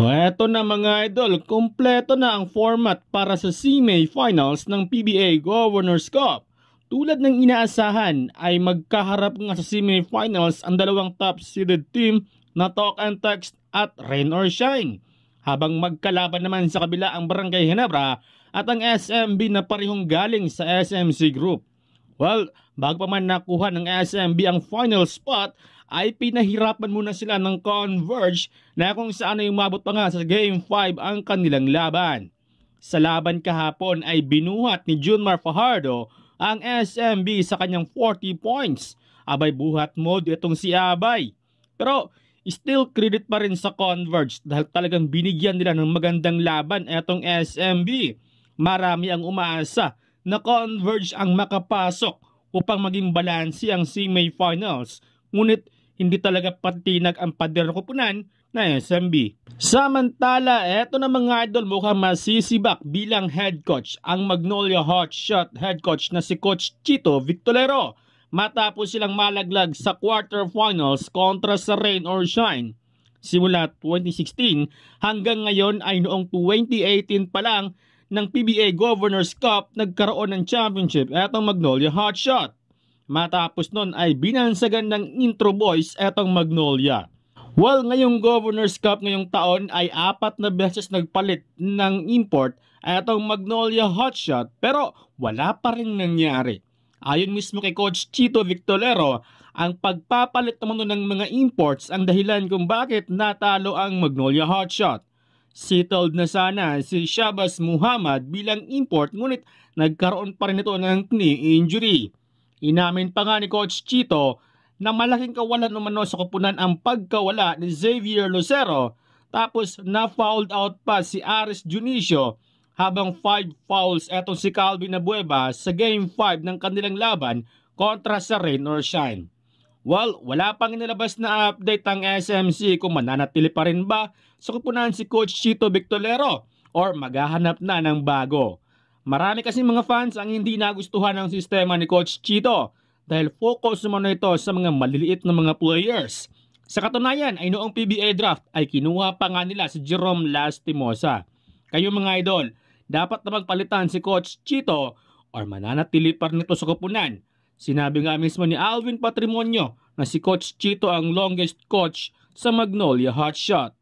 Eto na mga idol, kumpleto na ang format para sa CMA Finals ng PBA Governors Cup. Tulad ng inaasahan ay magkaharap nga sa CMA Finals ang dalawang top-seeded team na Talk and Text at Rain or Shine. Habang magkalaban naman sa kabila ang Barangay Hinebra at ang SMB na parehong galing sa SMC Group. Well, bago pa man nakuha ng SMB ang final spot ay pinahirapan muna sila ng Converge na kung saan ay umabot pa nga sa Game 5 ang kanilang laban. Sa laban kahapon ay binuhat ni Junmar Fajardo ang SMB sa kanyang 40 points. Abay buhat mode itong si Abay. Pero still credit pa rin sa Converge dahil talagang binigyan nila ng magandang laban itong SMB. Marami ang umaasa na Converge ang makapasok upang maging balansi ang semi-finals. Ngunit hindi talaga patinag ang pader ng kupunan na SMB. Samantala, eto na mga idol mukhang masisibak bilang head coach ang Magnolia Hotshot head coach na si Coach Chito Victolero matapos silang malaglag sa quarterfinals kontra sa Rain or Shine. Simula 2016 hanggang ngayon ay noong 2018 pa lang ng PBA Governors Cup nagkaroon ng championship etong Magnolia Hotshot. Matapos nun ay binansagan ng intro boys etong Magnolia. Well, ngayong Governor's Cup ngayong taon ay apat na beses nagpalit ng import etong Magnolia Hotshot pero wala pa rin nangyari. Ayon mismo kay Coach Chito Victolero, ang pagpapalit naman ng mga imports ang dahilan kung bakit natalo ang Magnolia Hotshot. Settled na sana si Shabas Muhammad bilang import ngunit nagkaroon pa rin ito ng knee injury. Inamin pa nga ni Coach Chito na malaking kawalan umano sa kupunan ang pagkawala ni Xavier Lucero tapos na-fouled out pa si Aris Junicio habang 5 fouls etong si Calvin Abueva sa Game 5 ng kanilang laban kontra sa Rain or Shine. Well, wala pang inilabas na update ang SMC kung mananatili pa rin ba sa kupunan si Coach Chito Victolero or maghahanap na ng bago. Marami kasi mga fans ang hindi nagustuhan ng sistema ni Coach Chito dahil focus naman ito sa mga maliliit na mga players. Sa katunayan ay noong PBA draft ay kinuha pa nga nila si Jerome Lastimosa. Kayo mga idol, dapat na magpalitan si Coach Chito or mananatili pa nito sa kupunan. Sinabi nga mismo ni Alvin Patrimonio na si Coach Chito ang longest coach sa Magnolia Hotshot.